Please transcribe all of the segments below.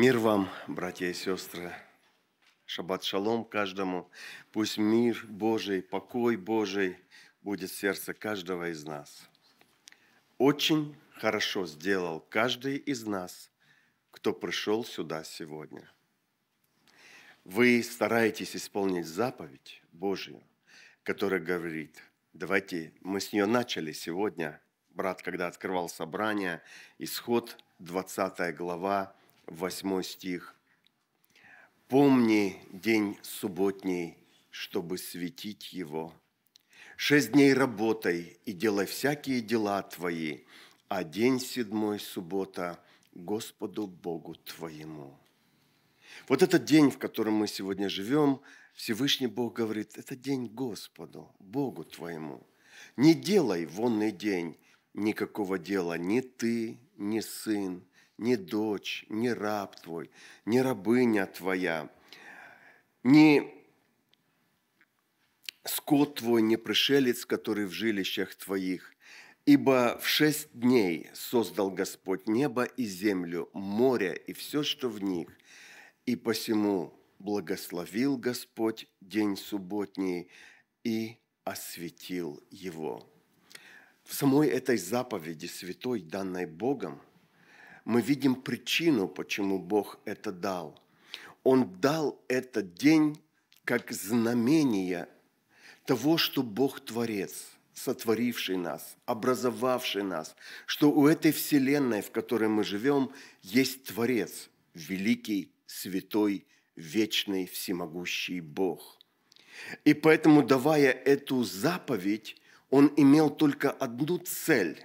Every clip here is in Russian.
Мир вам, братья и сестры. Шаббат шалом каждому. Пусть мир Божий, покой Божий будет в сердце каждого из нас. Очень хорошо сделал каждый из нас, кто пришел сюда сегодня. Вы стараетесь исполнить заповедь Божью, которая говорит, давайте, мы с нее начали сегодня, брат, когда открывал собрание, исход 20 глава, 8 стих. «Помни день субботний, чтобы светить его. Шесть дней работай и делай всякие дела твои, а день седьмой суббота Господу Богу твоему». Вот этот день, в котором мы сегодня живем, Всевышний Бог говорит, это день Господу, Богу твоему. Не делай вонный день никакого дела ни ты, ни сын, не дочь, не раб твой, не рабыня твоя, не скот твой, не пришелец, который в жилищах твоих. Ибо в шесть дней создал Господь небо и землю, море и все, что в них. И посему благословил Господь день субботний и осветил его. В самой этой заповеди святой, данной Богом – мы видим причину, почему Бог это дал. Он дал этот день как знамение того, что Бог Творец, сотворивший нас, образовавший нас, что у этой вселенной, в которой мы живем, есть Творец, великий, святой, вечный, всемогущий Бог. И поэтому, давая эту заповедь, он имел только одну цель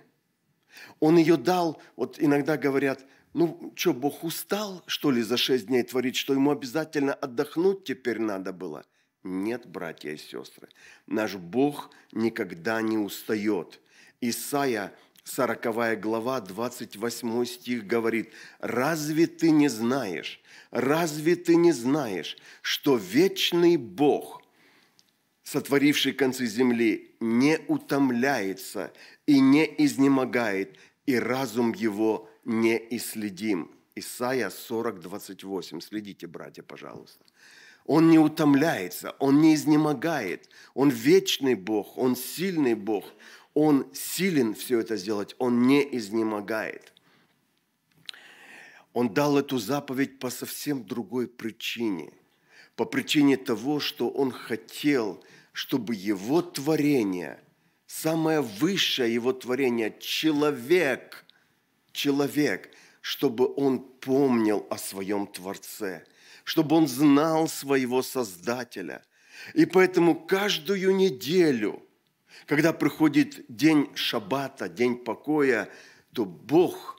он ее дал, вот иногда говорят, ну что, Бог устал, что ли, за шесть дней творить, что ему обязательно отдохнуть теперь надо было? Нет, братья и сестры, наш Бог никогда не устает. Исайя 40 глава, 28 стих говорит, «Разве ты не знаешь, разве ты не знаешь, что вечный Бог, сотворивший концы земли, не утомляется и не изнемогает, и разум его не исследим. Исайя 40, 28. Следите, братья, пожалуйста. Он не утомляется, он не изнемогает. Он вечный Бог, он сильный Бог. Он силен все это сделать, он не изнемогает. Он дал эту заповедь по совсем другой причине – по причине того, что Он хотел, чтобы Его творение, самое высшее Его творение, человек, человек, чтобы он помнил о своем Творце, чтобы он знал своего Создателя. И поэтому каждую неделю, когда приходит день шаббата, день покоя, то Бог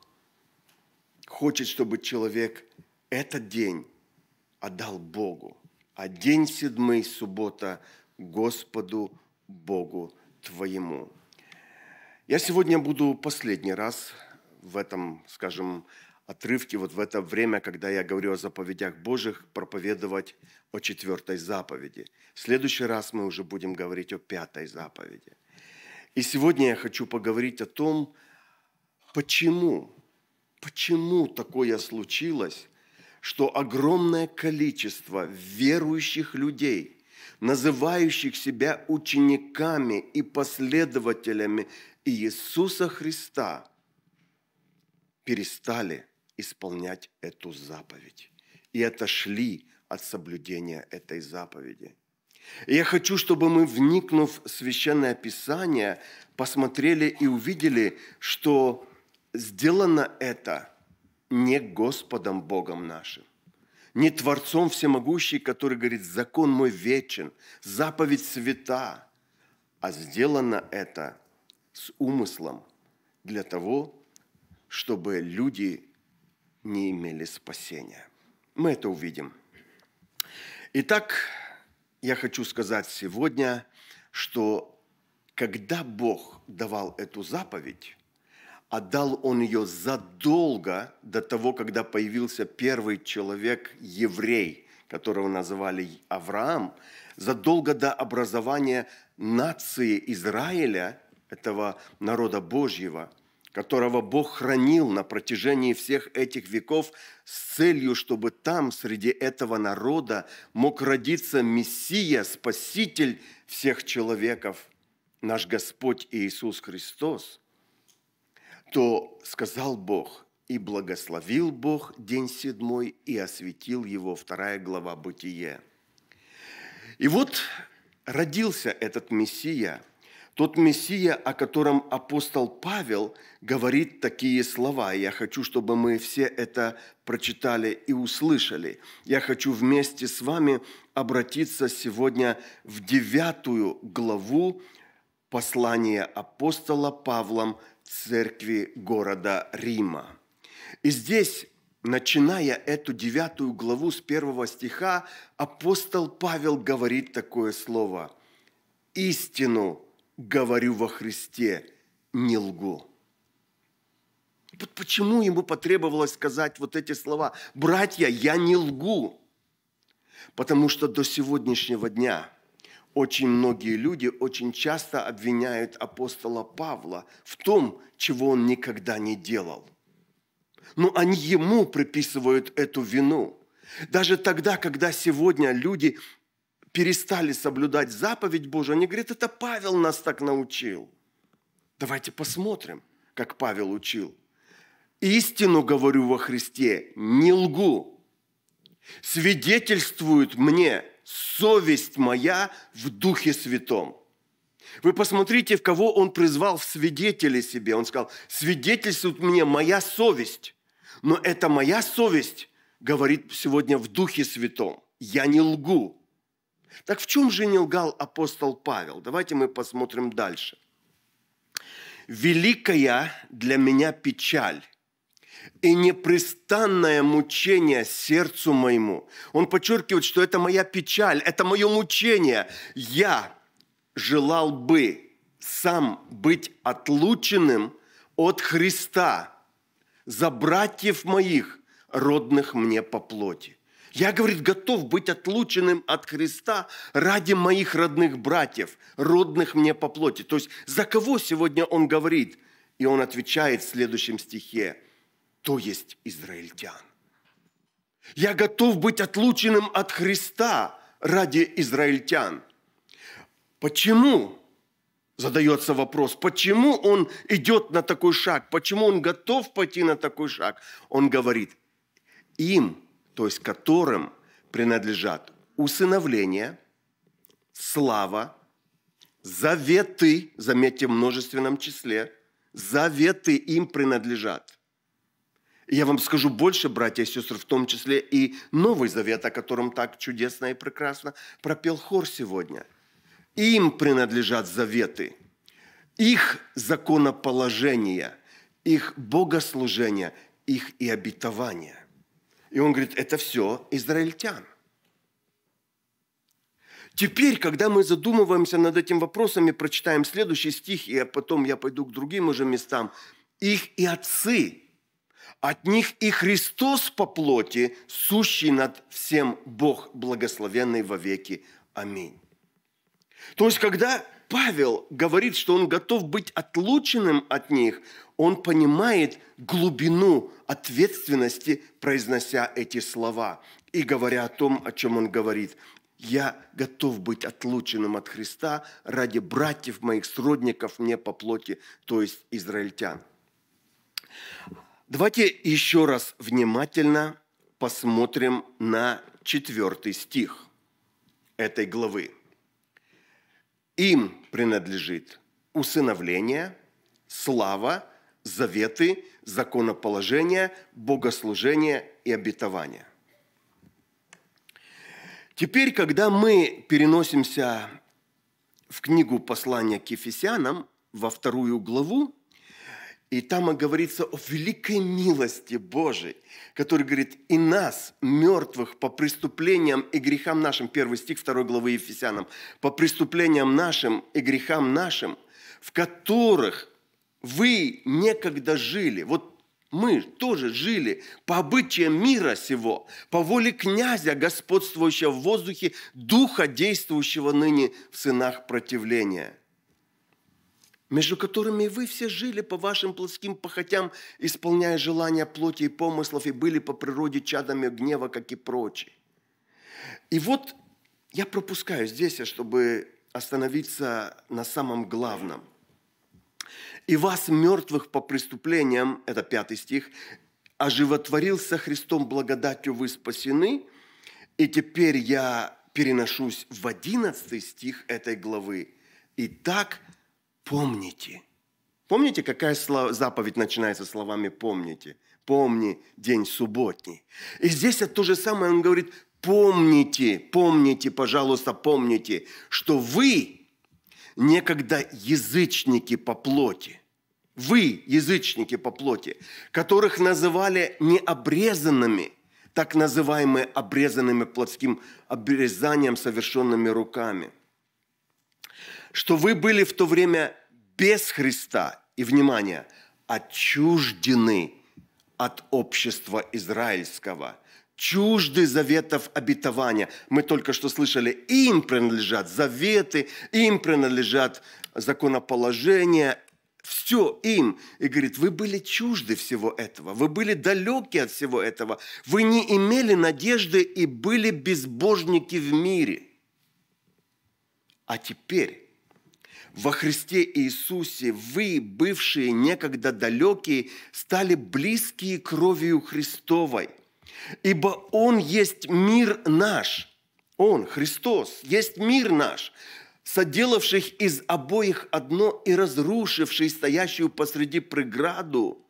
хочет, чтобы человек этот день отдал Богу а день седьмой суббота Господу Богу твоему. Я сегодня буду последний раз в этом, скажем, отрывке, вот в это время, когда я говорю о заповедях Божьих, проповедовать о четвертой заповеди. В следующий раз мы уже будем говорить о пятой заповеди. И сегодня я хочу поговорить о том, почему, почему такое случилось, что огромное количество верующих людей, называющих себя учениками и последователями Иисуса Христа, перестали исполнять эту заповедь и отошли от соблюдения этой заповеди. я хочу, чтобы мы, вникнув в Священное Писание, посмотрели и увидели, что сделано это – не Господом Богом нашим, не Творцом Всемогущий, который говорит, закон мой вечен, заповедь свята, а сделано это с умыслом для того, чтобы люди не имели спасения. Мы это увидим. Итак, я хочу сказать сегодня, что когда Бог давал эту заповедь, отдал он ее задолго до того, когда появился первый человек, еврей, которого называли Авраам, задолго до образования нации Израиля, этого народа Божьего, которого Бог хранил на протяжении всех этих веков с целью, чтобы там, среди этого народа, мог родиться Мессия, Спаситель всех человеков, наш Господь Иисус Христос – то сказал Бог, и благословил Бог день седьмой, и осветил его, вторая глава Бытие. И вот родился этот Мессия, тот Мессия, о котором апостол Павел говорит такие слова. Я хочу, чтобы мы все это прочитали и услышали. Я хочу вместе с вами обратиться сегодня в девятую главу послания апостола Павлом церкви города Рима. И здесь, начиная эту девятую главу с первого стиха, апостол Павел говорит такое слово «Истину говорю во Христе, не лгу». Вот почему ему потребовалось сказать вот эти слова «Братья, я не лгу», потому что до сегодняшнего дня – очень многие люди очень часто обвиняют апостола Павла в том, чего он никогда не делал. Но они ему приписывают эту вину. Даже тогда, когда сегодня люди перестали соблюдать заповедь Божию, они говорят, это Павел нас так научил. Давайте посмотрим, как Павел учил. «Истину говорю во Христе, не лгу. Свидетельствуют мне, совесть моя в Духе Святом. Вы посмотрите, в кого он призвал в свидетели себе. Он сказал, свидетельствует мне моя совесть. Но это моя совесть говорит сегодня в Духе Святом. Я не лгу. Так в чем же не лгал апостол Павел? Давайте мы посмотрим дальше. «Великая для меня печаль и непрестанное мучение сердцу моему. Он подчеркивает, что это моя печаль, это мое мучение. Я желал бы сам быть отлученным от Христа за братьев моих, родных мне по плоти. Я, говорит, готов быть отлученным от Христа ради моих родных братьев, родных мне по плоти. То есть за кого сегодня он говорит? И он отвечает в следующем стихе – то есть израильтян. Я готов быть отлученным от Христа ради израильтян. Почему? Задается вопрос, почему он идет на такой шаг, почему он готов пойти на такой шаг. Он говорит, им, то есть которым принадлежат усыновление, слава, заветы, заметьте в множественном числе, заветы им принадлежат. Я вам скажу больше, братья и сестры, в том числе и Новый Завет, о котором так чудесно и прекрасно пропел хор сегодня. Им принадлежат заветы, их законоположение, их богослужение, их и обетование. И он говорит, это все израильтян. Теперь, когда мы задумываемся над этим вопросом и прочитаем следующий стих, и потом я пойду к другим уже местам, их и отцы – от них и Христос по плоти, сущий над всем Бог, благословенный во веки. Аминь. То есть, когда Павел говорит, что он готов быть отлученным от них, он понимает глубину ответственности, произнося эти слова и говоря о том, о чем он говорит. Я готов быть отлученным от Христа ради братьев моих, сродников мне по плоти, то есть израильтян. Давайте еще раз внимательно посмотрим на четвертый стих этой главы. Им принадлежит усыновление, слава, заветы, законоположение, богослужение и обетование. Теперь, когда мы переносимся в книгу послания к Ефесянам, во вторую главу, и там говорится о великой милости Божией, который говорит, и нас, мертвых, по преступлениям и грехам нашим, первый стих 2 главы Ефесянам, по преступлениям нашим и грехам нашим, в которых вы некогда жили. Вот мы тоже жили по обычаям мира сего, по воле князя, господствующего в воздухе, духа, действующего ныне в сынах противления – между которыми вы все жили по вашим плоским похотям, исполняя желания плоти и помыслов, и были по природе чадами гнева, как и прочие. И вот я пропускаю здесь, чтобы остановиться на самом главном. «И вас, мертвых по преступлениям», это пятый стих, «оживотворился Христом благодатью вы спасены, и теперь я переношусь в одиннадцатый стих этой главы. Итак, так помните. Помните, какая заповедь начинается словами «помните»? «Помни день субботний». И здесь то же самое он говорит «помните, помните, пожалуйста, помните, что вы некогда язычники по плоти». Вы, язычники по плоти, которых называли необрезанными, так называемые обрезанными плотским обрезанием, совершенными руками – что вы были в то время без Христа, и, внимание, отчуждены от общества израильского, чужды заветов обетования. Мы только что слышали, им принадлежат заветы, им принадлежат законоположения, все им. И говорит, вы были чужды всего этого, вы были далеки от всего этого, вы не имели надежды и были безбожники в мире. А теперь во Христе Иисусе вы, бывшие некогда далекие, стали близкие кровью Христовой, ибо Он есть мир наш». Он, Христос, есть мир наш, соделавших из обоих одно и разрушивший стоящую посреди преграду,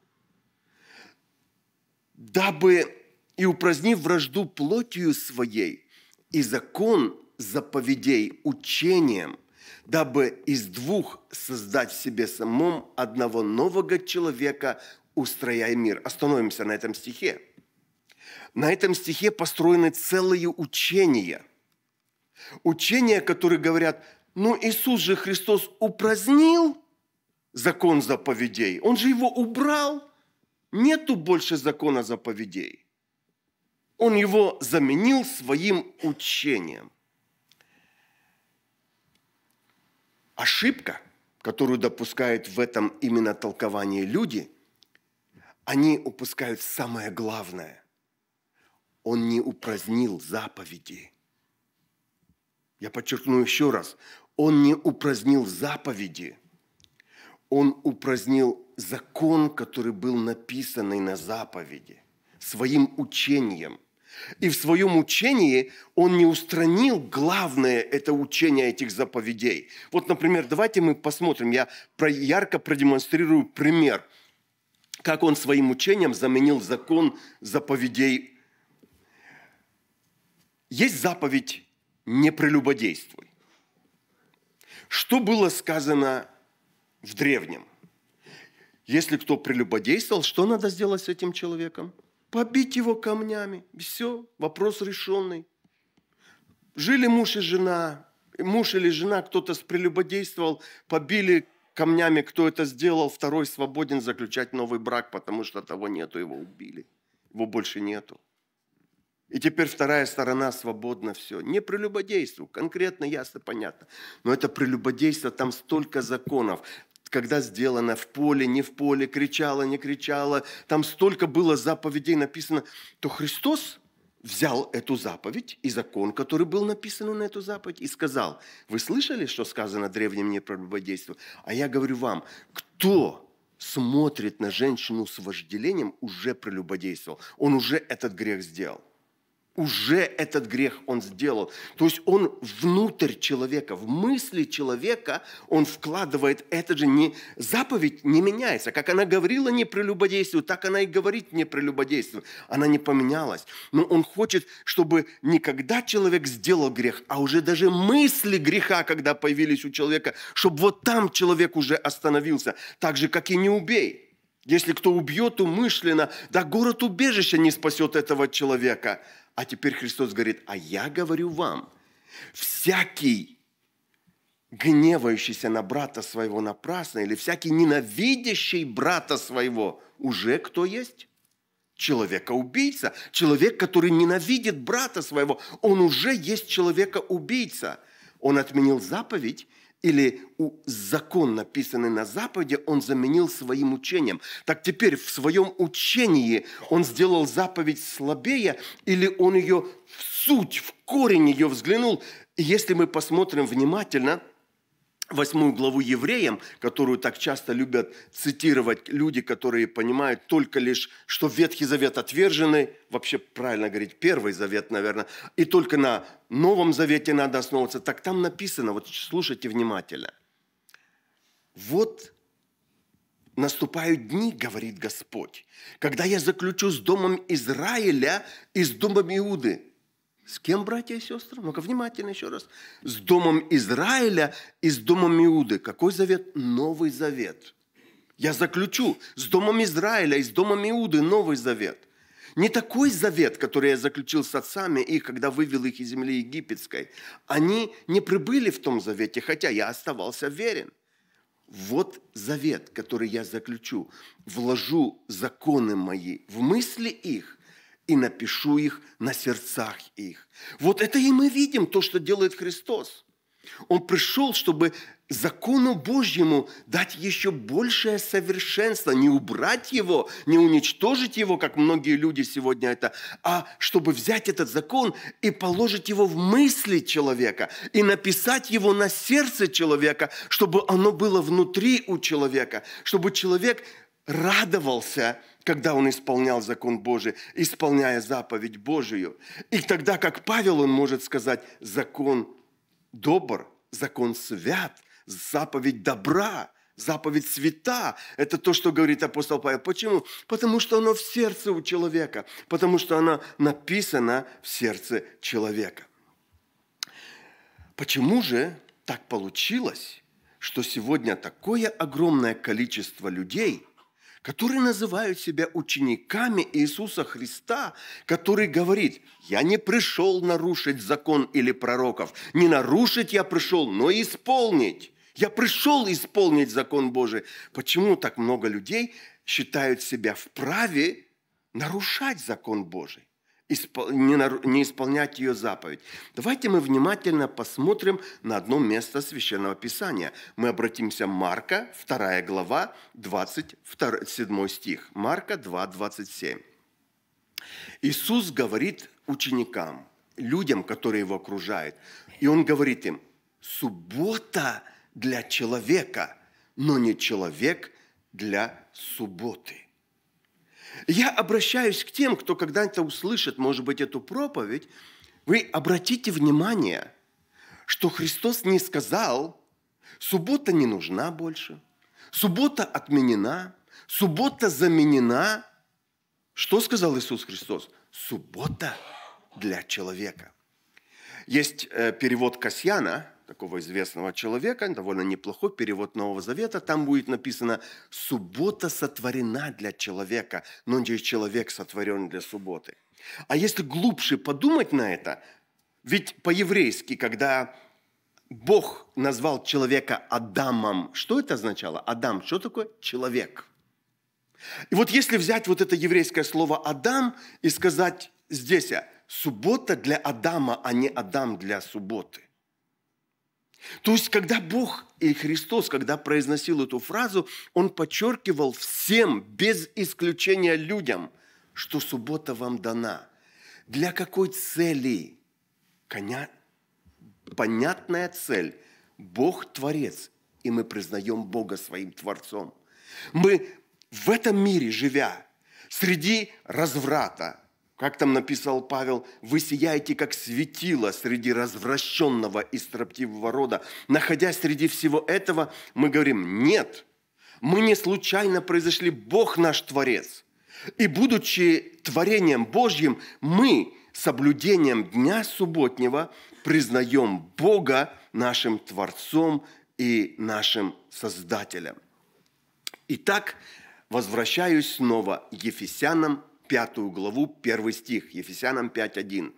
дабы и упразднив вражду плотью своей и закон заповедей учением – дабы из двух создать в себе самом одного нового человека, устрояя мир. Остановимся на этом стихе. На этом стихе построены целые учения. Учения, которые говорят, ну Иисус же Христос упразднил закон заповедей, он же его убрал, нету больше закона заповедей. Он его заменил своим учением. ошибка, которую допускают в этом именно толковании люди, они упускают самое главное. Он не упразднил заповеди. Я подчеркну еще раз. Он не упразднил заповеди. Он упразднил закон, который был написанный на заповеди, своим учением, и в своем учении он не устранил главное это учение этих заповедей. Вот, например, давайте мы посмотрим, я ярко продемонстрирую пример, как он своим учением заменил закон заповедей. Есть заповедь «не прелюбодействуй». Что было сказано в древнем? Если кто прелюбодействовал, что надо сделать с этим человеком? – побить его камнями. все, вопрос решенный. Жили муж и жена, муж или жена, кто-то прелюбодействовал, побили камнями, кто это сделал, второй свободен заключать новый брак, потому что того нету, его убили. Его больше нету. И теперь вторая сторона свободна, все. Не прелюбодейству, конкретно, ясно, понятно. Но это прелюбодейство, там столько законов, когда сделано, в поле, не в поле, кричала, не кричала, там столько было заповедей написано, то Христос взял эту заповедь и закон, который был написан на эту заповедь, и сказал, вы слышали, что сказано древним неправободейству? А я говорю вам, кто смотрит на женщину с вожделением, уже прелюбодействовал. Он уже этот грех сделал уже этот грех он сделал. То есть он внутрь человека, в мысли человека он вкладывает этот же. Не, заповедь не меняется. Как она говорила не прелюбодействию, так она и говорит не прелюбодействию. Она не поменялась. Но он хочет, чтобы никогда человек сделал грех, а уже даже мысли греха, когда появились у человека, чтобы вот там человек уже остановился. Так же, как и не убей. Если кто убьет умышленно, да город убежища не спасет этого человека – а теперь Христос говорит, а я говорю вам, всякий гневающийся на брата своего напрасно или всякий ненавидящий брата своего уже кто есть? Человека-убийца. Человек, который ненавидит брата своего, он уже есть человека-убийца. Он отменил заповедь или у закон, написанный на заповеди, он заменил своим учением. Так теперь в своем учении он сделал заповедь слабее, или он ее в суть, в корень ее взглянул. И если мы посмотрим внимательно – восьмую главу евреям, которую так часто любят цитировать люди, которые понимают только лишь, что Ветхий Завет отверженный, вообще правильно говорить, Первый Завет, наверное, и только на Новом Завете надо основываться. Так там написано, вот слушайте внимательно. Вот наступают дни, говорит Господь, когда я заключу с домом Израиля и с домом Иуды – с кем, братья и сестры? Ну-ка, внимательно еще раз. С домом Израиля и с домом Иуды. Какой завет? Новый завет. Я заключу с домом Израиля и с домом Иуды новый завет. Не такой завет, который я заключил с отцами их, когда вывел их из земли египетской. Они не прибыли в том завете, хотя я оставался верен. Вот завет, который я заключу. Вложу законы мои в мысли их – и напишу их на сердцах их. Вот это и мы видим то, что делает Христос. Он пришел, чтобы закону Божьему дать еще большее совершенство, не убрать его, не уничтожить его, как многие люди сегодня это, а чтобы взять этот закон и положить его в мысли человека, и написать его на сердце человека, чтобы оно было внутри у человека, чтобы человек радовался – когда он исполнял закон Божий, исполняя заповедь Божию. И тогда, как Павел, он может сказать, закон добр, закон свят, заповедь добра, заповедь свята. Это то, что говорит апостол Павел. Почему? Потому что оно в сердце у человека, потому что она написана в сердце человека. Почему же так получилось, что сегодня такое огромное количество людей – которые называют себя учениками Иисуса Христа, который говорит, я не пришел нарушить закон или пророков, не нарушить я пришел, но исполнить. Я пришел исполнить закон Божий. Почему так много людей считают себя вправе нарушать закон Божий? не исполнять ее заповедь. Давайте мы внимательно посмотрим на одно место Священного Писания. Мы обратимся Марка, 2 глава, 27 стих. Марка 2, 27. Иисус говорит ученикам, людям, которые его окружают, и он говорит им, суббота для человека, но не человек для субботы. Я обращаюсь к тем, кто когда-то услышит, может быть, эту проповедь. Вы обратите внимание, что Христос не сказал, суббота не нужна больше, суббота отменена, суббота заменена. Что сказал Иисус Христос? Суббота для человека. Есть э, перевод Касьяна – такого известного человека, довольно неплохой перевод Нового Завета. Там будет написано «Суббота сотворена для человека, но ну, не человек сотворен для субботы». А если глубже подумать на это, ведь по-еврейски, когда Бог назвал человека Адамом, что это означало? Адам, что такое человек? И вот если взять вот это еврейское слово «Адам» и сказать здесь «Суббота для Адама, а не Адам для субботы», то есть, когда Бог и Христос, когда произносил эту фразу, Он подчеркивал всем, без исключения людям, что суббота вам дана. Для какой цели? Понятная цель. Бог Творец, и мы признаем Бога своим Творцом. Мы в этом мире, живя, среди разврата, как там написал Павел, вы сияете, как светило среди развращенного и строптивого рода. Находясь среди всего этого, мы говорим, нет, мы не случайно произошли, Бог наш Творец. И будучи творением Божьим, мы соблюдением дня субботнего признаем Бога нашим Творцом и нашим Создателем. Итак, возвращаюсь снова к Ефесянам пятую главу, первый стих, Ефесянам 5.1.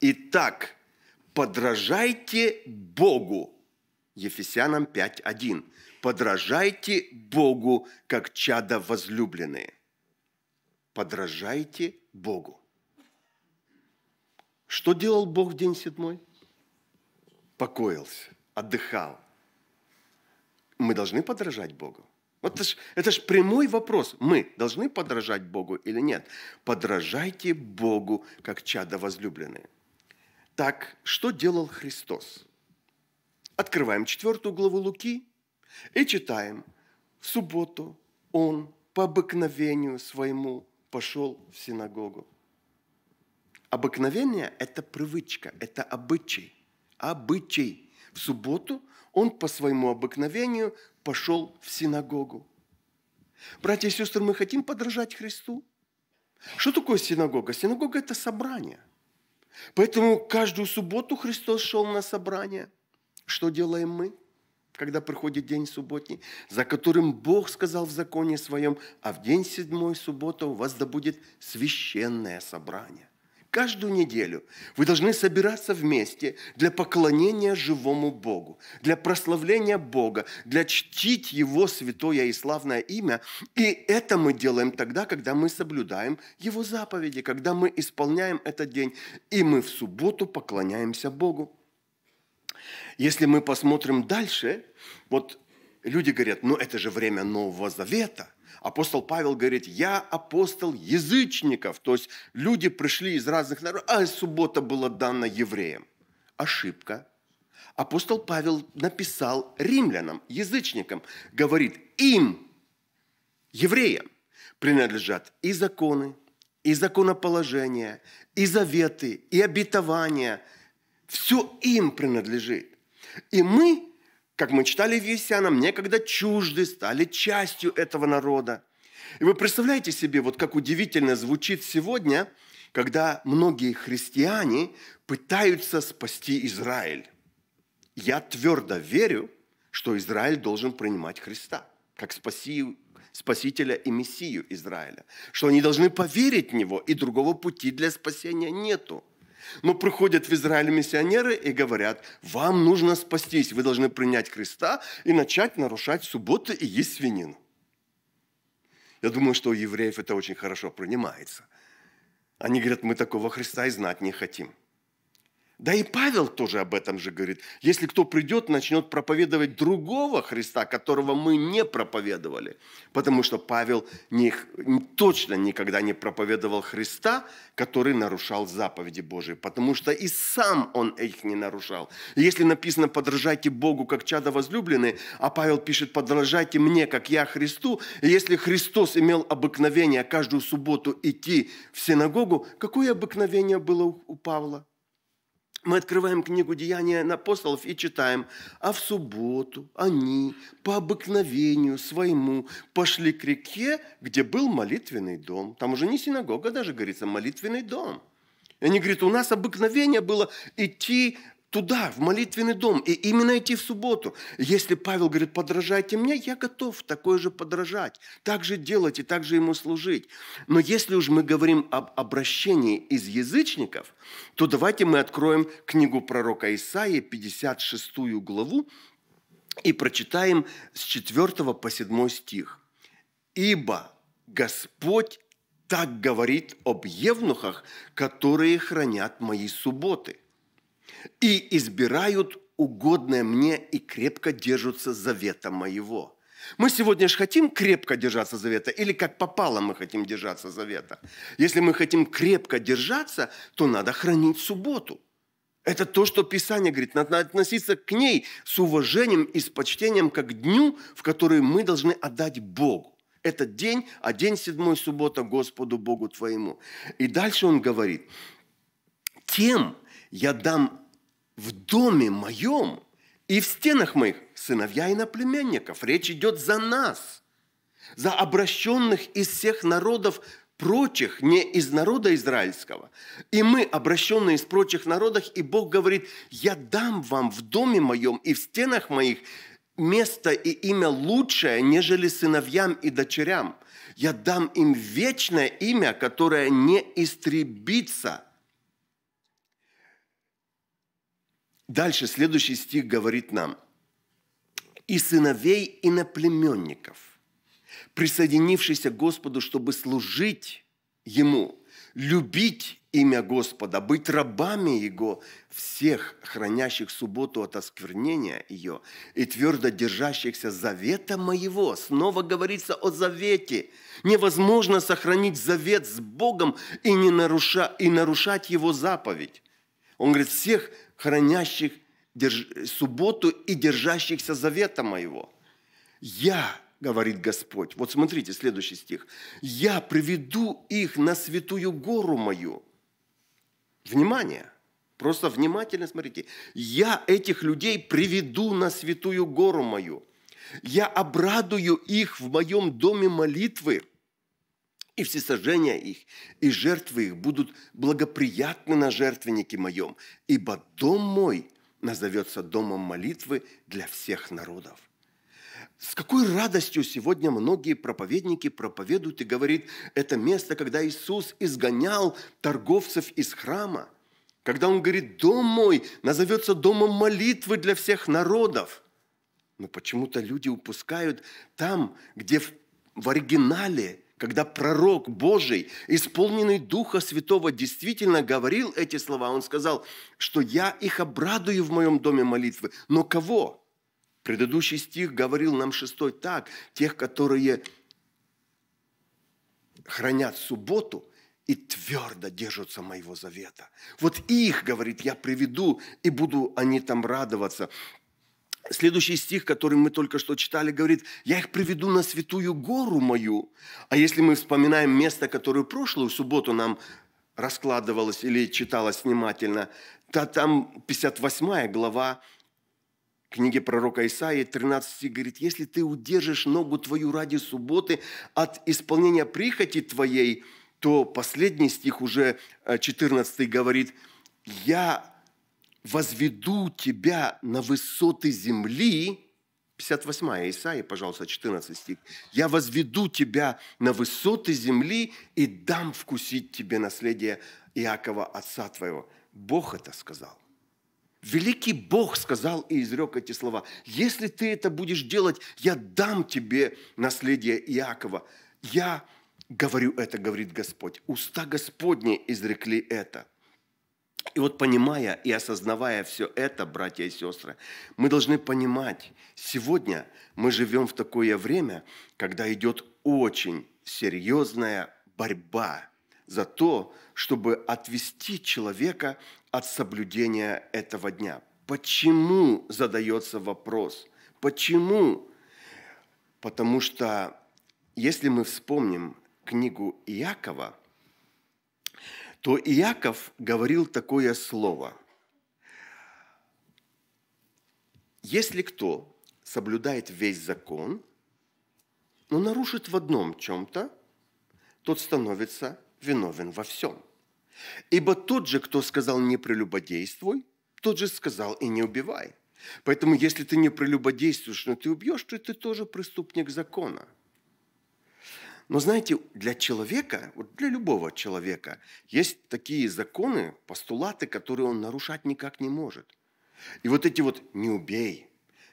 «Итак, подражайте Богу». Ефесянам 5.1. «Подражайте Богу, как чада возлюбленные». Подражайте Богу. Что делал Бог в день седьмой? Покоился, отдыхал. Мы должны подражать Богу. Вот это ж, это ж прямой вопрос. Мы должны подражать Богу или нет? Подражайте Богу, как чадо возлюбленные. Так, что делал Христос? Открываем четвертую главу Луки и читаем. В субботу он по обыкновению своему пошел в синагогу. Обыкновение – это привычка, это обычай. Обычай – в субботу он по своему обыкновению пошел в синагогу. Братья и сестры, мы хотим подражать Христу? Что такое синагога? Синагога – это собрание. Поэтому каждую субботу Христос шел на собрание. Что делаем мы, когда приходит день субботний, за которым Бог сказал в законе своем, а в день седьмой суббота у вас да будет священное собрание – Каждую неделю вы должны собираться вместе для поклонения живому Богу, для прославления Бога, для чтить Его святое и славное имя. И это мы делаем тогда, когда мы соблюдаем Его заповеди, когда мы исполняем этот день, и мы в субботу поклоняемся Богу. Если мы посмотрим дальше, вот люди говорят, ну это же время Нового Завета. Апостол Павел говорит, я апостол язычников. То есть люди пришли из разных народов, а суббота была дана евреям. Ошибка. Апостол Павел написал римлянам, язычникам, говорит, им, евреям, принадлежат и законы, и законоположения, и заветы, и обетования. Все им принадлежит. И мы как мы читали в Есянам, некогда чужды стали частью этого народа. И вы представляете себе, вот как удивительно звучит сегодня, когда многие христиане пытаются спасти Израиль. Я твердо верю, что Израиль должен принимать Христа как спаси, Спасителя и Мессию Израиля, что они должны поверить в Него, и другого пути для спасения нету – но приходят в Израиль миссионеры и говорят, вам нужно спастись, вы должны принять Христа и начать нарушать субботу и есть свинину. Я думаю, что у евреев это очень хорошо принимается. Они говорят, мы такого Христа и знать не хотим. Да и Павел тоже об этом же говорит. Если кто придет, начнет проповедовать другого Христа, которого мы не проповедовали. Потому что Павел не, точно никогда не проповедовал Христа, который нарушал заповеди Божии. Потому что и сам он их не нарушал. если написано «подражайте Богу, как чадо возлюбленные», а Павел пишет «подражайте мне, как я Христу», и если Христос имел обыкновение каждую субботу идти в синагогу, какое обыкновение было у Павла? Мы открываем книгу «Деяния апостолов» и читаем, «А в субботу они по обыкновению своему пошли к реке, где был молитвенный дом». Там уже не синагога даже говорится, молитвенный дом. И они говорят, у нас обыкновение было идти туда, в молитвенный дом, и именно идти в субботу. Если Павел говорит, подражайте мне, я готов такое же подражать, так же делать и так же ему служить. Но если уж мы говорим об обращении из язычников, то давайте мы откроем книгу пророка Исаии, 56 главу, и прочитаем с 4 по 7 стих. «Ибо Господь так говорит об евнухах, которые хранят мои субботы» и избирают угодное мне и крепко держатся завета моего». Мы сегодня же хотим крепко держаться завета, или как попало мы хотим держаться завета. Если мы хотим крепко держаться, то надо хранить субботу. Это то, что Писание говорит. Надо относиться к ней с уважением и с почтением, как к дню, в который мы должны отдать Богу. Этот день, а день седьмой суббота Господу Богу твоему. И дальше он говорит, тем, я дам в доме моем и в стенах моих сыновья и наплеменников. Речь идет за нас, за обращенных из всех народов прочих, не из народа израильского. И мы, обращенные из прочих народов, и Бог говорит, я дам вам в доме моем и в стенах моих место и имя лучшее, нежели сыновьям и дочерям. Я дам им вечное имя, которое не истребится – Дальше следующий стих говорит нам. «И сыновей и наплеменников, присоединившийся к Господу, чтобы служить Ему, любить имя Господа, быть рабами Его, всех, хранящих субботу от осквернения ее и твердо держащихся завета моего. Снова говорится о завете. Невозможно сохранить завет с Богом и, не наруша, и нарушать его заповедь. Он говорит, всех, хранящих держ... субботу и держащихся завета моего. Я, говорит Господь, вот смотрите, следующий стих, я приведу их на святую гору мою. Внимание, просто внимательно смотрите. Я этих людей приведу на святую гору мою. Я обрадую их в моем доме молитвы – и всесожжения их, и жертвы их будут благоприятны на жертвеннике моем, ибо дом мой назовется домом молитвы для всех народов. С какой радостью сегодня многие проповедники проповедуют и говорят, это место, когда Иисус изгонял торговцев из храма, когда Он говорит, дом мой назовется домом молитвы для всех народов. Но почему-то люди упускают там, где в оригинале – когда пророк Божий, исполненный Духа Святого, действительно говорил эти слова, он сказал, что я их обрадую в моем доме молитвы. Но кого? Предыдущий стих говорил нам шестой так, тех, которые хранят субботу и твердо держатся моего завета. Вот их, говорит, я приведу, и буду они там радоваться. Следующий стих, который мы только что читали, говорит, «Я их приведу на святую гору мою». А если мы вспоминаем место, которое прошлую субботу нам раскладывалось или читалось внимательно, то там 58 глава книги пророка Исаии 13 говорит, «Если ты удержишь ногу твою ради субботы от исполнения прихоти твоей, то последний стих уже 14 э, говорит, «Я возведу тебя на высоты земли, 58 Исаия, пожалуйста, 14 стих. «Я возведу тебя на высоты земли и дам вкусить тебе наследие Иакова, отца твоего». Бог это сказал. Великий Бог сказал и изрек эти слова. «Если ты это будешь делать, я дам тебе наследие Иакова». Я говорю это, говорит Господь. Уста Господни изрекли это – и вот понимая и осознавая все это, братья и сестры, мы должны понимать, сегодня мы живем в такое время, когда идет очень серьезная борьба за то, чтобы отвести человека от соблюдения этого дня. Почему задается вопрос? Почему? Потому что если мы вспомним книгу Иакова – то Иаков говорил такое слово. Если кто соблюдает весь закон, но нарушит в одном чем-то, тот становится виновен во всем. Ибо тот же, кто сказал «не прелюбодействуй», тот же сказал «и не убивай». Поэтому если ты не прелюбодействуешь, но ты убьешь, то ты тоже преступник закона – но знаете, для человека, вот для любого человека, есть такие законы, постулаты, которые он нарушать никак не может. И вот эти вот «не убей»,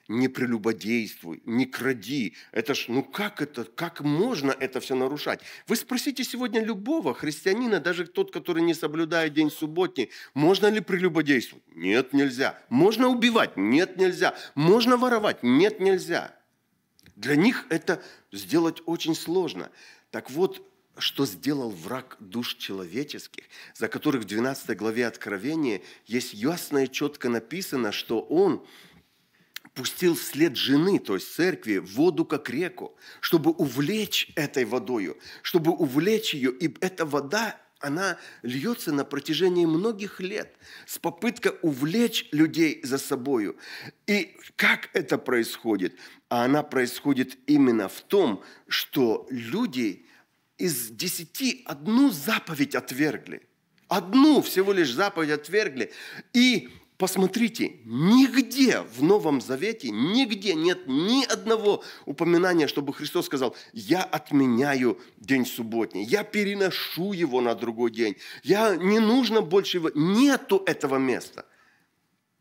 «не прелюбодействуй», «не кради», это ж, ну как это, как можно это все нарушать? Вы спросите сегодня любого христианина, даже тот, который не соблюдает день субботний, можно ли прелюбодействовать? Нет, нельзя. Можно убивать? Нет, нельзя. Можно воровать? Нет, нельзя. Для них это сделать очень сложно. Так вот, что сделал враг душ человеческих, за которых в 12 главе Откровения есть ясно и четко написано, что он пустил вслед жены, то есть церкви, в воду как реку, чтобы увлечь этой водою, чтобы увлечь ее, и эта вода она льется на протяжении многих лет с попыткой увлечь людей за собою. И как это происходит? А она происходит именно в том, что люди из десяти одну заповедь отвергли. Одну всего лишь заповедь отвергли. И Посмотрите, нигде в Новом Завете, нигде нет ни одного упоминания, чтобы Христос сказал, я отменяю день субботний, я переношу его на другой день, я не нужно больше его. Нету этого места.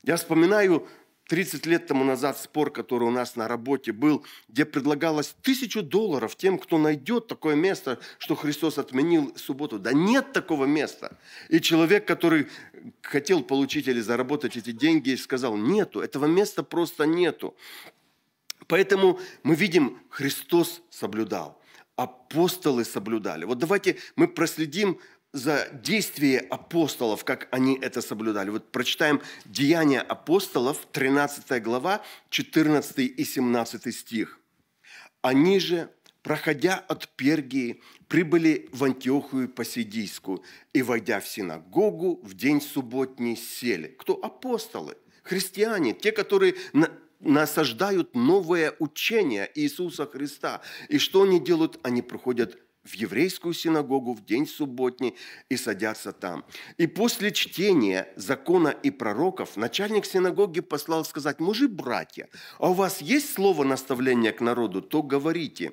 Я вспоминаю 30 лет тому назад спор, который у нас на работе был, где предлагалось тысячу долларов тем, кто найдет такое место, что Христос отменил субботу. Да нет такого места. И человек, который хотел получить или заработать эти деньги, сказал, нету, этого места просто нету. Поэтому мы видим, Христос соблюдал, апостолы соблюдали. Вот давайте мы проследим за действие апостолов, как они это соблюдали. Вот прочитаем «Деяния апостолов», 13 глава, 14 и 17 стих. «Они же, проходя от Пергии, прибыли в Антиохию Посидийскую и, войдя в синагогу, в день субботний сели». Кто? Апостолы, христиане, те, которые насаждают новое учение Иисуса Христа. И что они делают? Они проходят в еврейскую синагогу в день субботний и садятся там. И после чтения закона и пророков начальник синагоги послал сказать, мужи, братья, а у вас есть слово наставления к народу, то говорите.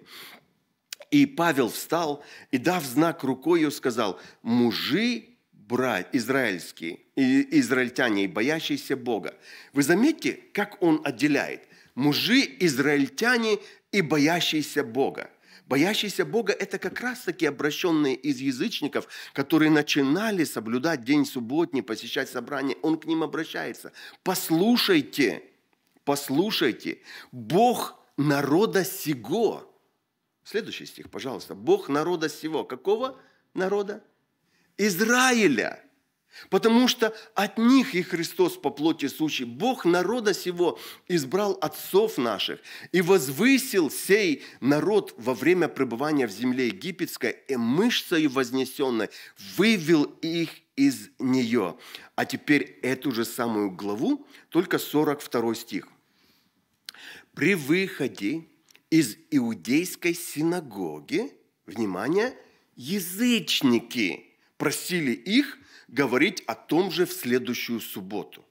И Павел встал и, дав знак рукою, сказал, мужи, братья израильские, и израильтяне, и боящиеся Бога. Вы заметьте, как он отделяет? Мужи, израильтяне и боящиеся Бога. Боящиеся Бога – это как раз-таки обращенные из язычников, которые начинали соблюдать день субботний, посещать собрание. Он к ним обращается. Послушайте, послушайте, Бог народа сего. Следующий стих, пожалуйста. Бог народа сего. Какого народа? Израиля. Потому что от них и Христос по плоти сущий, Бог народа сего избрал отцов наших и возвысил сей народ во время пребывания в земле египетской и мышцей вознесенной вывел их из нее. А теперь эту же самую главу, только 42 стих. При выходе из иудейской синагоги, внимание, язычники просили их говорить о том же в следующую субботу.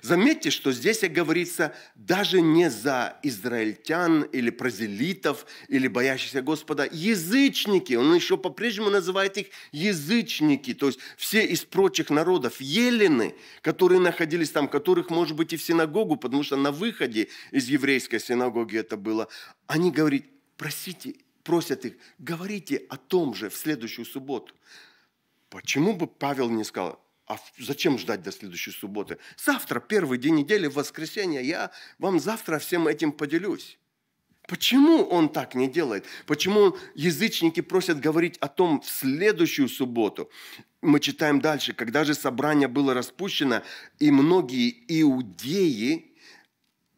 Заметьте, что здесь говорится даже не за израильтян или празелитов, или боящихся Господа, язычники, он еще по-прежнему называет их язычники, то есть все из прочих народов, елены, которые находились там, которых, может быть, и в синагогу, потому что на выходе из еврейской синагоги это было, они говорят, просите, просят их, говорите о том же в следующую субботу. Почему бы Павел не сказал, а зачем ждать до следующей субботы? Завтра, первый день недели, воскресенье, я вам завтра всем этим поделюсь. Почему он так не делает? Почему язычники просят говорить о том в следующую субботу? Мы читаем дальше. Когда же собрание было распущено, и многие иудеи,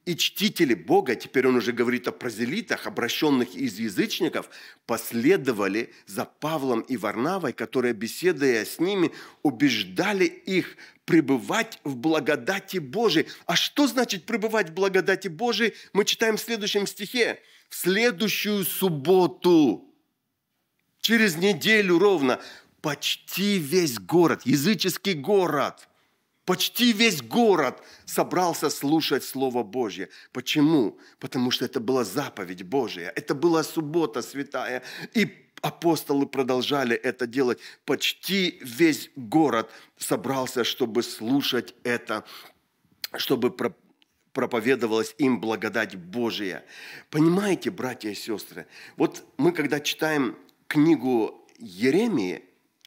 и чтители Бога, теперь он уже говорит о прозелитах, обращенных из язычников, последовали за Павлом и Варнавой, которые, беседуя с ними, убеждали их пребывать в благодати Божией. А что значит пребывать в благодати Божией? Мы читаем в следующем стихе. В следующую субботу, через неделю ровно, почти весь город, языческий город – Почти весь город собрался слушать Слово Божье. Почему? Потому что это была заповедь Божья, это была суббота святая. И апостолы продолжали это делать. Почти весь город собрался, чтобы слушать это, чтобы проповедовалась им благодать Божия. Понимаете, братья и сестры, вот мы когда читаем книгу Еремии,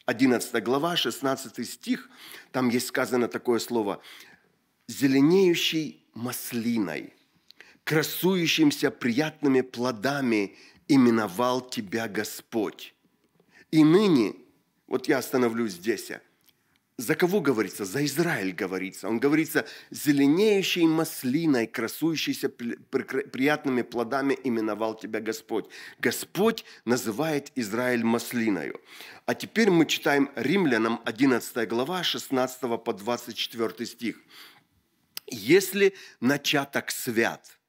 11 глава, 16 стих, там есть сказано такое слово «зеленеющий маслиной, красующимся приятными плодами именовал тебя Господь». И ныне, вот я остановлюсь здесь, за кого говорится? За Израиль говорится. Он говорится зеленеющей маслиной, красующейся приятными плодами именовал тебя Господь. Господь называет Израиль маслиною. А теперь мы читаем Римлянам 11 глава 16 по 24 стих. Если начаток свят,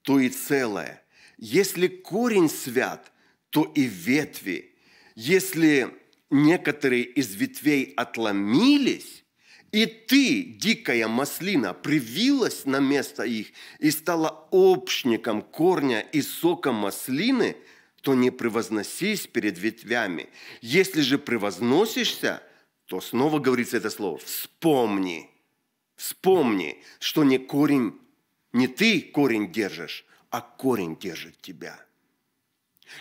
то и целое. Если корень свят, то и ветви. Если некоторые из ветвей отломились, и ты, дикая маслина, привилась на место их и стала общником корня и сока маслины, то не превозносись перед ветвями. Если же превозносишься, то снова говорится это слово «вспомни». Вспомни, что не корень, не ты корень держишь, а корень держит тебя –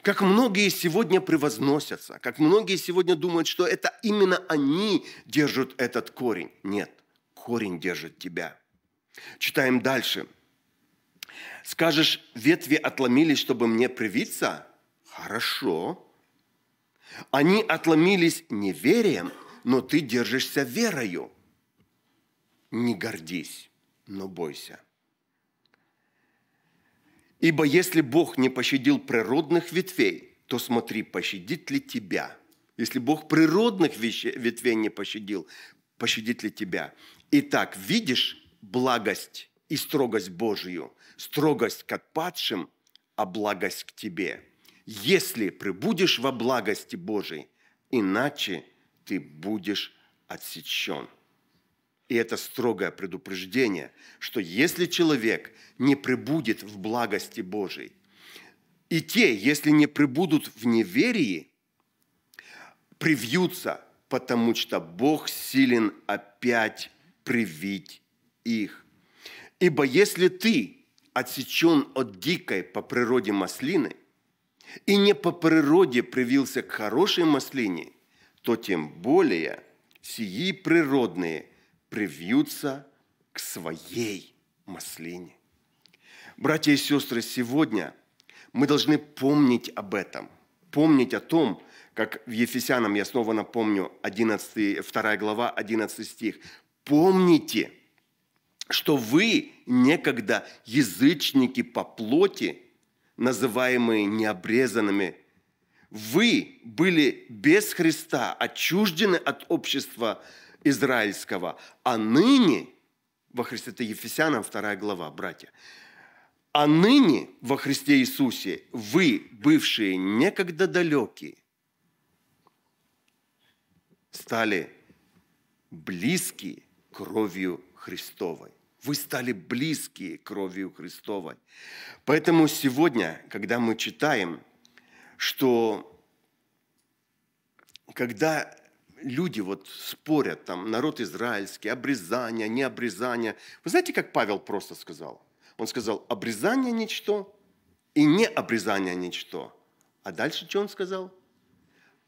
как многие сегодня превозносятся, как многие сегодня думают, что это именно они держат этот корень. Нет, корень держит тебя. Читаем дальше. Скажешь, ветви отломились, чтобы мне привиться? Хорошо. Они отломились неверием, но ты держишься верою. Не гордись, но бойся. Ибо если Бог не пощадил природных ветвей, то смотри, пощадит ли тебя. Если Бог природных ветвей не пощадил, пощадит ли тебя. Итак, видишь благость и строгость Божию, строгость к отпадшим, а благость к тебе. Если пребудешь во благости Божией, иначе ты будешь отсечен. И это строгое предупреждение, что если человек не пребудет в благости Божией, и те, если не пребудут в неверии, привьются, потому что Бог силен опять привить их. Ибо если ты отсечен от дикой по природе маслины и не по природе привился к хорошей маслине, то тем более сии природные привьются к своей маслине. Братья и сестры, сегодня мы должны помнить об этом, помнить о том, как в Ефесянам, я снова напомню, 11, 2 глава, 11 стих. «Помните, что вы некогда язычники по плоти, называемые необрезанными, вы были без Христа, отчуждены от общества израильского, а ныне во Христе, это Ефесянам 2 глава, братья, а ныне во Христе Иисусе вы, бывшие некогда далекие, стали близки кровью Христовой. Вы стали близкие кровью Христовой. Поэтому сегодня, когда мы читаем, что когда люди вот спорят, там, народ израильский, обрезание, не обрезание. Вы знаете, как Павел просто сказал? Он сказал, обрезание – ничто, и не обрезание – ничто. А дальше что он сказал?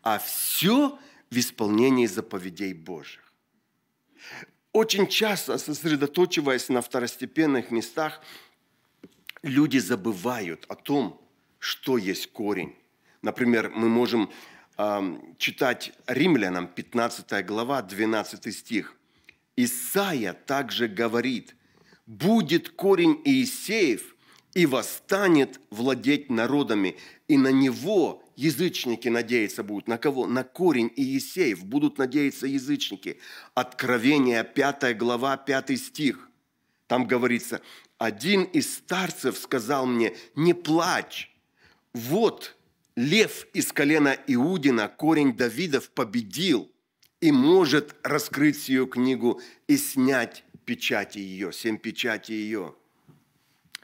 А все в исполнении заповедей Божьих. Очень часто, сосредоточиваясь на второстепенных местах, люди забывают о том, что есть корень. Например, мы можем читать Римлянам 15 глава, 12 стих. Исаия также говорит, «Будет корень Иисеев, и восстанет владеть народами, и на него язычники надеяться будут». На кого? На корень Иисеев будут надеяться язычники. Откровение 5 глава, 5 стих. Там говорится, «Один из старцев сказал мне, не плачь, вот – Лев из колена Иудина, корень Давидов, победил и может раскрыть сию книгу и снять печати ее, семь печати ее.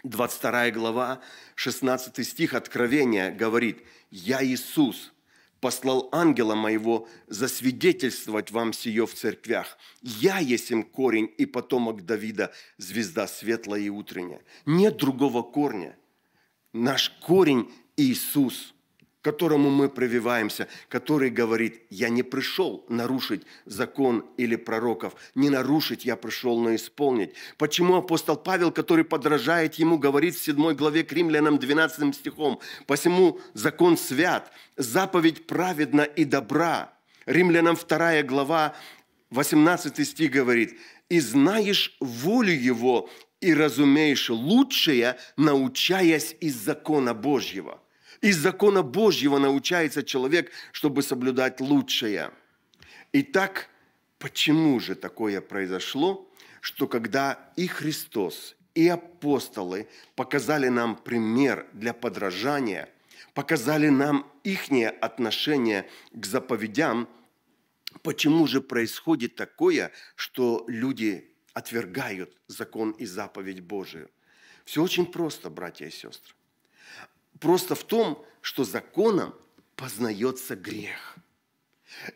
22 глава, 16 стих Откровения говорит, «Я Иисус, послал ангела моего засвидетельствовать вам сие в церквях. Я есть им корень и потомок Давида, звезда светлая и утренняя. Нет другого корня. Наш корень Иисус – которому мы прививаемся, который говорит, я не пришел нарушить закон или пророков, не нарушить, я пришел, но исполнить. Почему апостол Павел, который подражает ему, говорит в 7 главе к римлянам 12 стихом, «Посему закон свят, заповедь праведна и добра». Римлянам 2 глава 18 стих говорит, «И знаешь волю его, и разумеешь лучшее, научаясь из закона Божьего». Из закона Божьего научается человек, чтобы соблюдать лучшее. Итак, почему же такое произошло, что когда и Христос, и апостолы показали нам пример для подражания, показали нам ихнее отношение к заповедям, почему же происходит такое, что люди отвергают закон и заповедь Божию? Все очень просто, братья и сестры просто в том, что законом познается грех.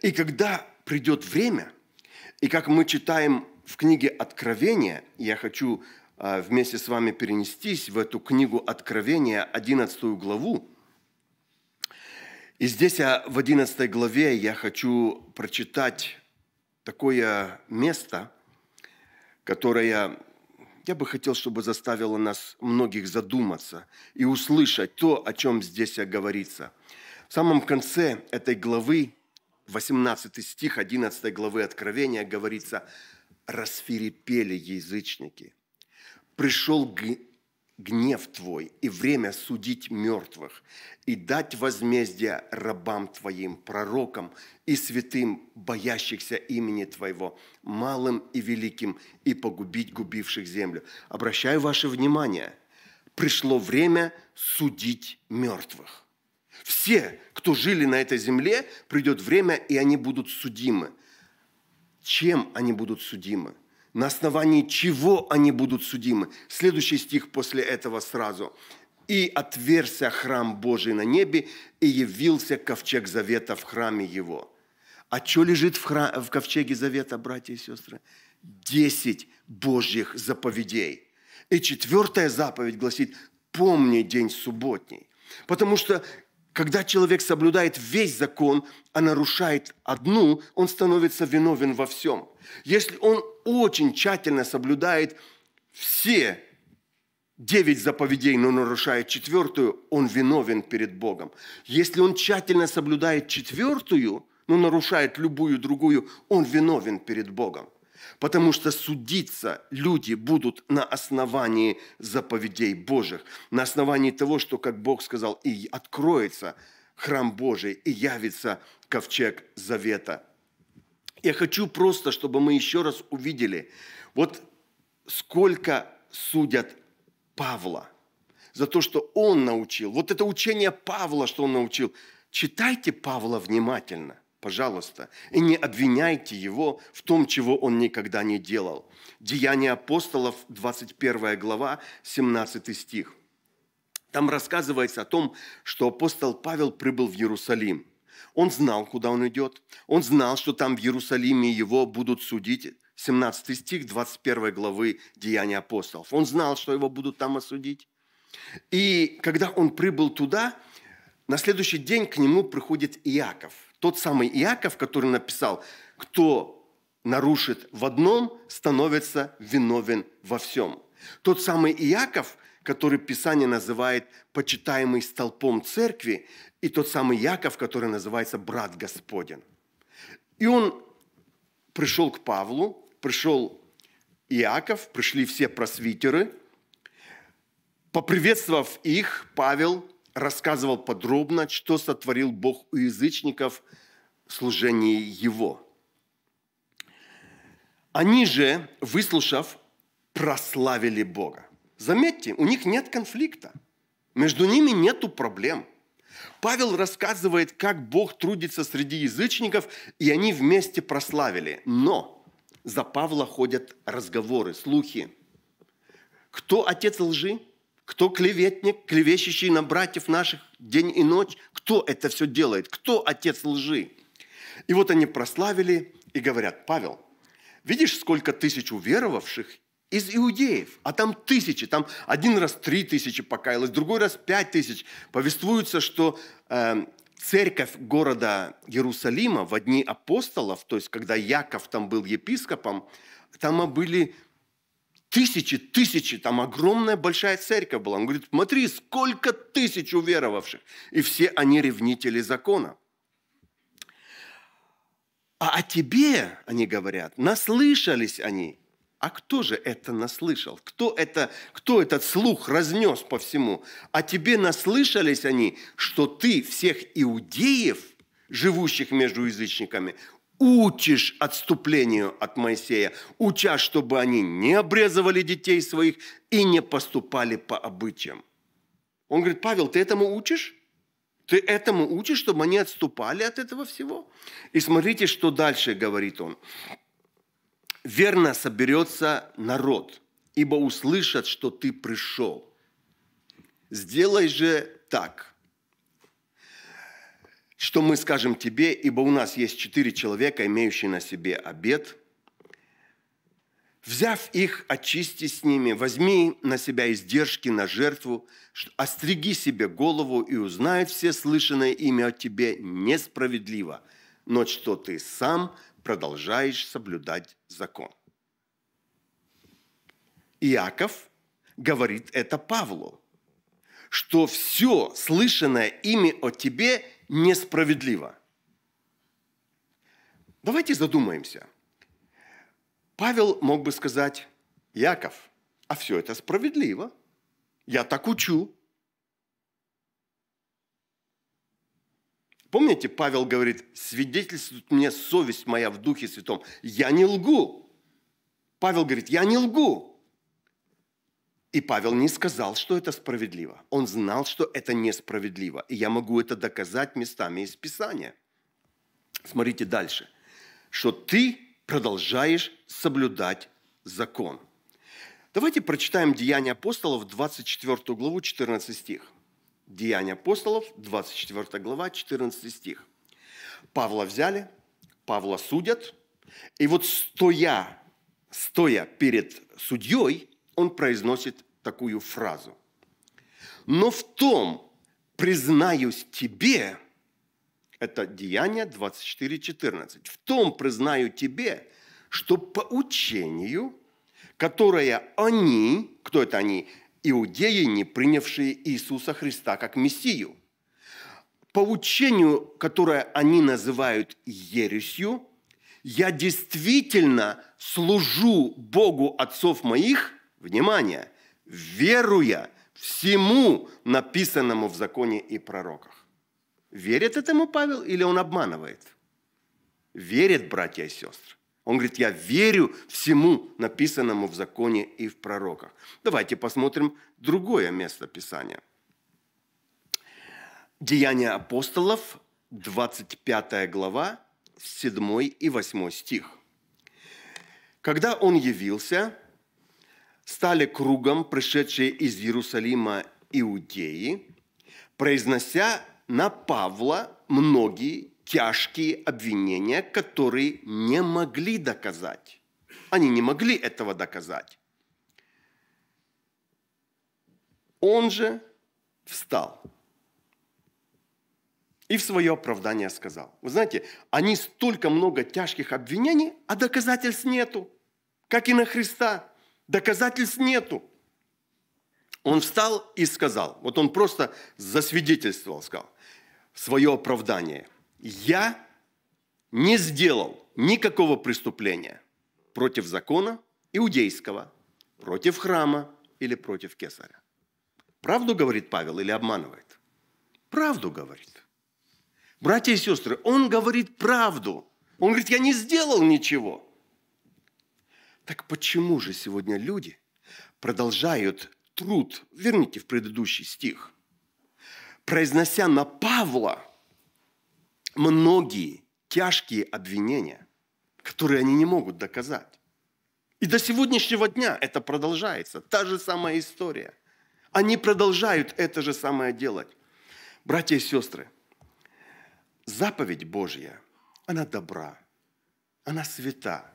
И когда придет время, и как мы читаем в книге Откровения, я хочу а, вместе с вами перенестись в эту книгу Откровения, 11 главу. И здесь а, в 11 главе я хочу прочитать такое место, которое я бы хотел, чтобы заставило нас многих задуматься и услышать то, о чем здесь говорится. В самом конце этой главы, 18 стих 11 главы Откровения, говорится «Расферепели язычники». Пришел гнев Твой и время судить мертвых, и дать возмездие рабам Твоим, пророкам и святым, боящихся имени Твоего, малым и великим, и погубить губивших землю. Обращаю ваше внимание, пришло время судить мертвых. Все, кто жили на этой земле, придет время, и они будут судимы. Чем они будут судимы? на основании чего они будут судимы. Следующий стих после этого сразу. «И отверся храм Божий на небе, и явился ковчег завета в храме его». А что лежит в, храм, в ковчеге завета, братья и сестры? Десять Божьих заповедей. И четвертая заповедь гласит «Помни день субботний». Потому что когда человек соблюдает весь закон, а нарушает одну, он становится виновен во всем. Если он очень тщательно соблюдает все девять заповедей, но нарушает четвертую, он виновен перед Богом. Если он тщательно соблюдает четвертую, но нарушает любую другую, он виновен перед Богом. Потому что судиться люди будут на основании заповедей Божьих, на основании того, что, как Бог сказал, и откроется храм Божий, и явится ковчег завета я хочу просто, чтобы мы еще раз увидели, вот сколько судят Павла за то, что он научил. Вот это учение Павла, что он научил. Читайте Павла внимательно, пожалуйста, и не обвиняйте его в том, чего он никогда не делал. Деяния апостолов, 21 глава, 17 стих. Там рассказывается о том, что апостол Павел прибыл в Иерусалим – он знал, куда он идет. Он знал, что там в Иерусалиме его будут судить. 17 стих 21 главы Деяния апостолов. Он знал, что его будут там осудить. И когда он прибыл туда, на следующий день к нему приходит Иаков. Тот самый Иаков, который написал, кто нарушит в одном, становится виновен во всем. Тот самый Иаков, который Писание называет почитаемый столпом церкви, и тот самый Яков, который называется брат Господен. И он пришел к Павлу, пришел Иаков, пришли все просвитеры. Поприветствовав их, Павел рассказывал подробно, что сотворил Бог у язычников в служении его. Они же, выслушав, прославили Бога. Заметьте, у них нет конфликта. Между ними нету проблем. Павел рассказывает, как Бог трудится среди язычников, и они вместе прославили. Но за Павла ходят разговоры, слухи. Кто отец лжи? Кто клеветник, клевещущий на братьев наших день и ночь? Кто это все делает? Кто отец лжи? И вот они прославили и говорят, Павел, видишь, сколько тысяч уверовавших из иудеев, а там тысячи, там один раз три тысячи покаялось, другой раз пять тысяч. Повествуется, что э, церковь города Иерусалима в одни апостолов, то есть когда Яков там был епископом, там были тысячи, тысячи, там огромная большая церковь была. Он говорит, смотри, сколько тысяч уверовавших. И все они ревнители закона. А о тебе, они говорят, наслышались они а кто же это наслышал? Кто, это, кто этот слух разнес по всему? А тебе наслышались они, что ты всех иудеев, живущих между язычниками, учишь отступлению от Моисея, уча, чтобы они не обрезывали детей своих и не поступали по обычаям. Он говорит, Павел, ты этому учишь? Ты этому учишь, чтобы они отступали от этого всего? И смотрите, что дальше говорит он верно соберется народ, ибо услышат, что ты пришел. Сделай же так, что мы скажем тебе, ибо у нас есть четыре человека, имеющие на себе обед. Взяв их, очисти с ними, возьми на себя издержки на жертву, остриги себе голову и узнают все слышанное имя о тебе несправедливо, но что ты сам продолжаешь соблюдать закон. Иаков говорит это Павлу, что все слышанное ими о тебе несправедливо. Давайте задумаемся. Павел мог бы сказать, Яков, а все это справедливо. Я так учу. Помните, Павел говорит, свидетельствует мне совесть моя в Духе Святом. Я не лгу. Павел говорит, я не лгу. И Павел не сказал, что это справедливо. Он знал, что это несправедливо. И я могу это доказать местами из Писания. Смотрите дальше. Что ты продолжаешь соблюдать закон. Давайте прочитаем Деяния апостолов, 24 главу, 14 стих. Деяния апостолов, 24 глава, 14 стих. Павла взяли, Павла судят, и вот стоя, стоя перед судьей, он произносит такую фразу. «Но в том признаюсь тебе, это Деяние 24.14. В том признаю тебе, что по учению, которое они, кто это они, иудеи, не принявшие Иисуса Христа как Мессию. По учению, которое они называют ересью, я действительно служу Богу отцов моих, внимание, веруя всему написанному в законе и пророках. Верит этому Павел или он обманывает? Верит, братья и сестры. Он говорит, я верю всему написанному в законе и в пророках. Давайте посмотрим другое место Писания. Деяния апостолов, 25 глава, 7 и 8 стих. Когда он явился, стали кругом пришедшие из Иерусалима иудеи, произнося на Павла многие тяжкие обвинения, которые не могли доказать. Они не могли этого доказать. Он же встал и в свое оправдание сказал. Вы знаете, они столько много тяжких обвинений, а доказательств нету. Как и на Христа. Доказательств нету. Он встал и сказал, вот он просто засвидетельствовал, сказал, свое оправдание я не сделал никакого преступления против закона иудейского, против храма или против кесаря. Правду говорит Павел или обманывает? Правду говорит. Братья и сестры, он говорит правду. Он говорит, я не сделал ничего. Так почему же сегодня люди продолжают труд, верните в предыдущий стих, произнося на Павла – многие тяжкие обвинения, которые они не могут доказать. И до сегодняшнего дня это продолжается. Та же самая история. Они продолжают это же самое делать. Братья и сестры, заповедь Божья, она добра, она свята.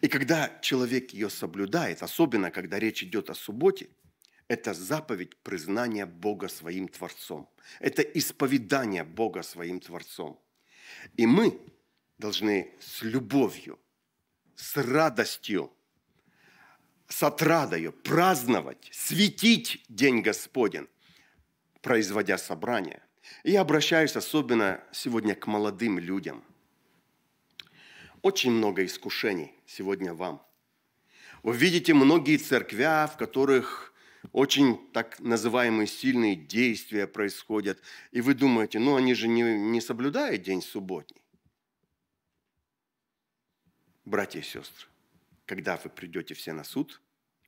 И когда человек ее соблюдает, особенно когда речь идет о субботе – это заповедь признания Бога своим Творцом. Это исповедание Бога своим Творцом. И мы должны с любовью, с радостью, с отрадою праздновать, светить День Господен, производя собрание. И я обращаюсь особенно сегодня к молодым людям. Очень много искушений сегодня вам. Вы видите многие церквя, в которых – очень так называемые сильные действия происходят. И вы думаете, ну они же не, не соблюдают день субботний. Братья и сестры, когда вы придете все на суд,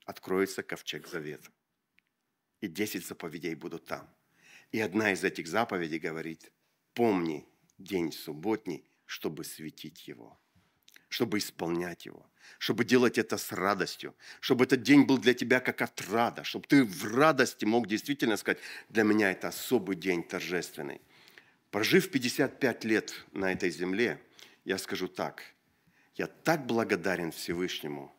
откроется ковчег завета. И десять заповедей будут там. И одна из этих заповедей говорит, помни день субботний, чтобы светить его чтобы исполнять его, чтобы делать это с радостью, чтобы этот день был для тебя как отрада, чтобы ты в радости мог действительно сказать, для меня это особый день торжественный. Прожив 55 лет на этой земле, я скажу так, я так благодарен Всевышнему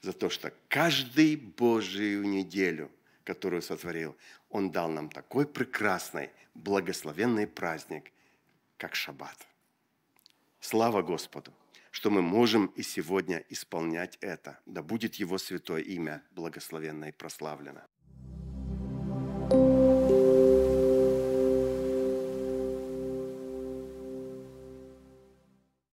за то, что каждый Божию неделю, которую сотворил, Он дал нам такой прекрасный, благословенный праздник, как Шаббат. Слава Господу! что мы можем и сегодня исполнять это. Да будет Его святое имя благословенно и прославлено.